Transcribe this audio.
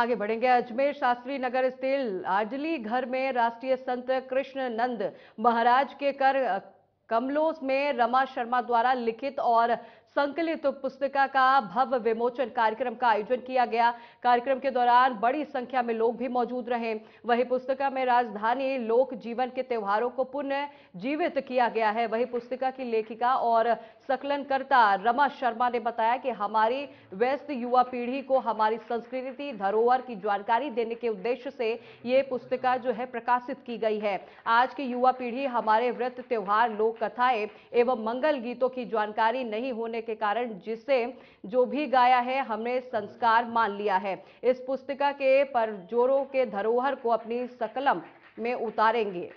आगे बढ़ेंगे अजमेर शास्त्री नगर स्थित आजली घर में राष्ट्रीय संत कृष्ण नंद महाराज के कर कमलों में रमा शर्मा द्वारा लिखित और संकलित पुस्तिका का भव्य विमोचन कार्यक्रम का आयोजन किया गया कार्यक्रम के दौरान बड़ी संख्या में लोग भी मौजूद रहे वही पुस्तिका में राजधानी लोक जीवन के त्योहारों को पुनः जीवित किया गया है वही पुस्तिका की लेखिका और संकलनकर्ता रमा शर्मा ने बताया कि हमारी व्यस्त युवा पीढ़ी को हमारी संस्कृति धरोहर की जानकारी देने के उद्देश्य से ये पुस्तिका जो है प्रकाशित की गई है आज की युवा पीढ़ी हमारे व्रत त्योहार लोक कथाएं एवं मंगल गीतों की जानकारी नहीं होने के कारण जिसे जो भी गाया है हमने संस्कार मान लिया है इस पुस्तिका के परजोरों के धरोहर को अपनी सकलम में उतारेंगे